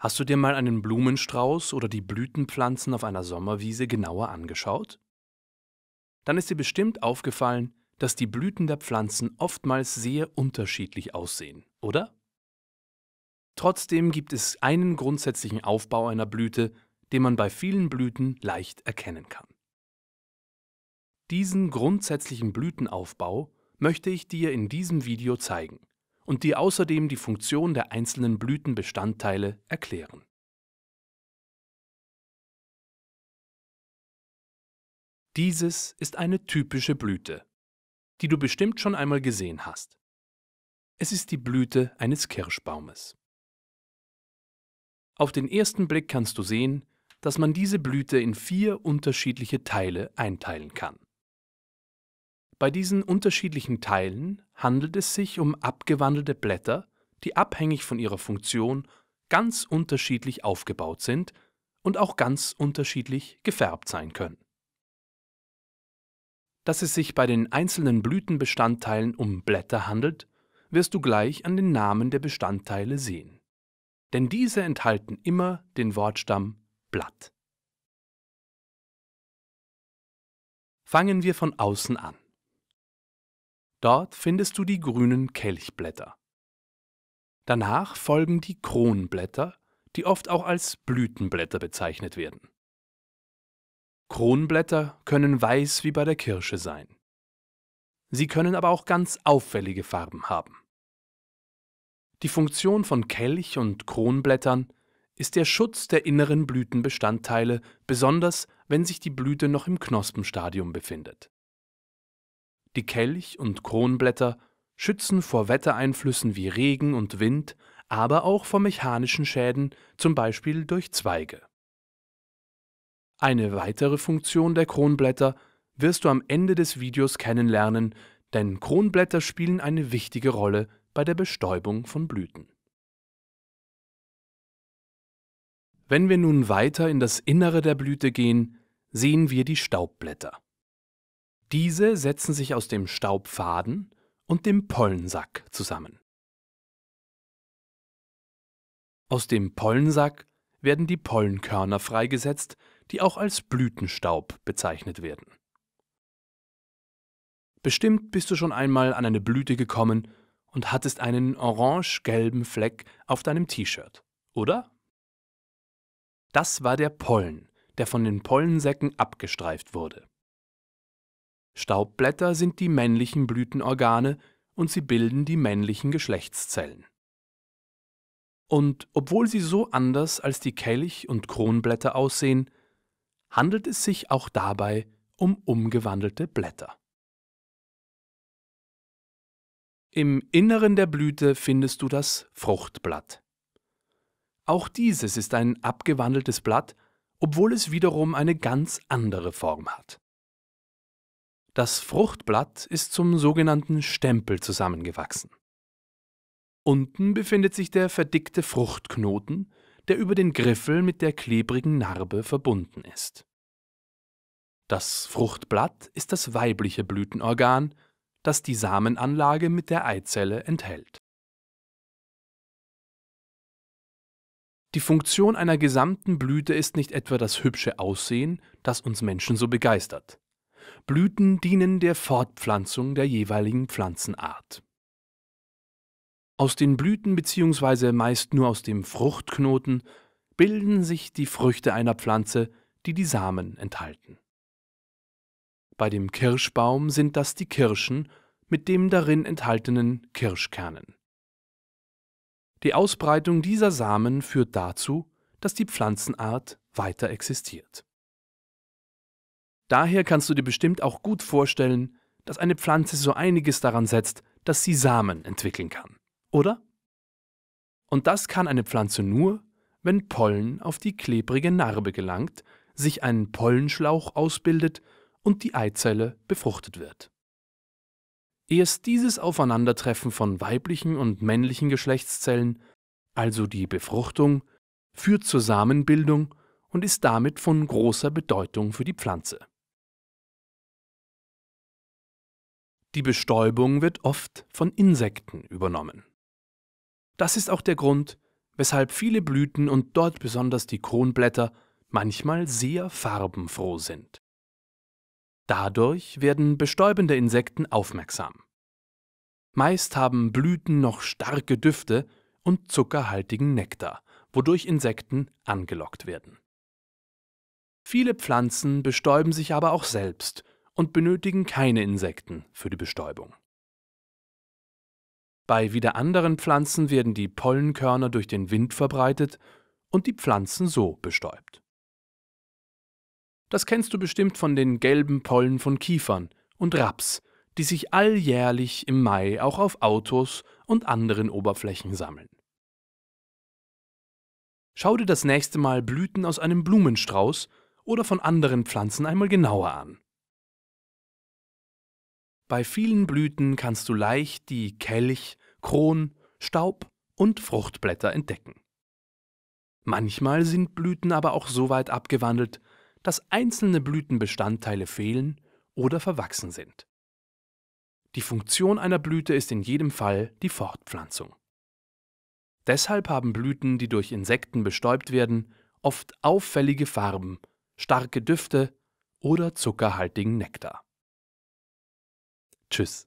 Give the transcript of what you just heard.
Hast du dir mal einen Blumenstrauß oder die Blütenpflanzen auf einer Sommerwiese genauer angeschaut? Dann ist dir bestimmt aufgefallen, dass die Blüten der Pflanzen oftmals sehr unterschiedlich aussehen, oder? Trotzdem gibt es einen grundsätzlichen Aufbau einer Blüte, den man bei vielen Blüten leicht erkennen kann. Diesen grundsätzlichen Blütenaufbau möchte ich dir in diesem Video zeigen und die außerdem die Funktion der einzelnen Blütenbestandteile erklären. Dieses ist eine typische Blüte, die du bestimmt schon einmal gesehen hast. Es ist die Blüte eines Kirschbaumes. Auf den ersten Blick kannst du sehen, dass man diese Blüte in vier unterschiedliche Teile einteilen kann. Bei diesen unterschiedlichen Teilen handelt es sich um abgewandelte Blätter, die abhängig von ihrer Funktion ganz unterschiedlich aufgebaut sind und auch ganz unterschiedlich gefärbt sein können. Dass es sich bei den einzelnen Blütenbestandteilen um Blätter handelt, wirst du gleich an den Namen der Bestandteile sehen. Denn diese enthalten immer den Wortstamm Blatt. Fangen wir von außen an. Dort findest du die grünen Kelchblätter. Danach folgen die Kronblätter, die oft auch als Blütenblätter bezeichnet werden. Kronblätter können weiß wie bei der Kirsche sein. Sie können aber auch ganz auffällige Farben haben. Die Funktion von Kelch- und Kronblättern ist der Schutz der inneren Blütenbestandteile, besonders wenn sich die Blüte noch im Knospenstadium befindet. Die Kelch- und Kronblätter schützen vor Wettereinflüssen wie Regen und Wind, aber auch vor mechanischen Schäden, zum Beispiel durch Zweige. Eine weitere Funktion der Kronblätter wirst du am Ende des Videos kennenlernen, denn Kronblätter spielen eine wichtige Rolle bei der Bestäubung von Blüten. Wenn wir nun weiter in das Innere der Blüte gehen, sehen wir die Staubblätter. Diese setzen sich aus dem Staubfaden und dem Pollensack zusammen. Aus dem Pollensack werden die Pollenkörner freigesetzt, die auch als Blütenstaub bezeichnet werden. Bestimmt bist du schon einmal an eine Blüte gekommen und hattest einen orange-gelben Fleck auf deinem T-Shirt, oder? Das war der Pollen, der von den Pollensäcken abgestreift wurde. Staubblätter sind die männlichen Blütenorgane und sie bilden die männlichen Geschlechtszellen. Und obwohl sie so anders als die Kelch- und Kronblätter aussehen, handelt es sich auch dabei um umgewandelte Blätter. Im Inneren der Blüte findest du das Fruchtblatt. Auch dieses ist ein abgewandeltes Blatt, obwohl es wiederum eine ganz andere Form hat. Das Fruchtblatt ist zum sogenannten Stempel zusammengewachsen. Unten befindet sich der verdickte Fruchtknoten, der über den Griffel mit der klebrigen Narbe verbunden ist. Das Fruchtblatt ist das weibliche Blütenorgan, das die Samenanlage mit der Eizelle enthält. Die Funktion einer gesamten Blüte ist nicht etwa das hübsche Aussehen, das uns Menschen so begeistert. Blüten dienen der Fortpflanzung der jeweiligen Pflanzenart. Aus den Blüten bzw. meist nur aus dem Fruchtknoten bilden sich die Früchte einer Pflanze, die die Samen enthalten. Bei dem Kirschbaum sind das die Kirschen mit dem darin enthaltenen Kirschkernen. Die Ausbreitung dieser Samen führt dazu, dass die Pflanzenart weiter existiert. Daher kannst du dir bestimmt auch gut vorstellen, dass eine Pflanze so einiges daran setzt, dass sie Samen entwickeln kann, oder? Und das kann eine Pflanze nur, wenn Pollen auf die klebrige Narbe gelangt, sich ein Pollenschlauch ausbildet und die Eizelle befruchtet wird. Erst dieses Aufeinandertreffen von weiblichen und männlichen Geschlechtszellen, also die Befruchtung, führt zur Samenbildung und ist damit von großer Bedeutung für die Pflanze. Die Bestäubung wird oft von Insekten übernommen. Das ist auch der Grund, weshalb viele Blüten und dort besonders die Kronblätter manchmal sehr farbenfroh sind. Dadurch werden bestäubende Insekten aufmerksam. Meist haben Blüten noch starke Düfte und zuckerhaltigen Nektar, wodurch Insekten angelockt werden. Viele Pflanzen bestäuben sich aber auch selbst und benötigen keine Insekten für die Bestäubung. Bei wieder anderen Pflanzen werden die Pollenkörner durch den Wind verbreitet und die Pflanzen so bestäubt. Das kennst du bestimmt von den gelben Pollen von Kiefern und Raps, die sich alljährlich im Mai auch auf Autos und anderen Oberflächen sammeln. Schau dir das nächste Mal Blüten aus einem Blumenstrauß oder von anderen Pflanzen einmal genauer an. Bei vielen Blüten kannst du leicht die Kelch, Kron, Staub und Fruchtblätter entdecken. Manchmal sind Blüten aber auch so weit abgewandelt, dass einzelne Blütenbestandteile fehlen oder verwachsen sind. Die Funktion einer Blüte ist in jedem Fall die Fortpflanzung. Deshalb haben Blüten, die durch Insekten bestäubt werden, oft auffällige Farben, starke Düfte oder zuckerhaltigen Nektar. Tschüss.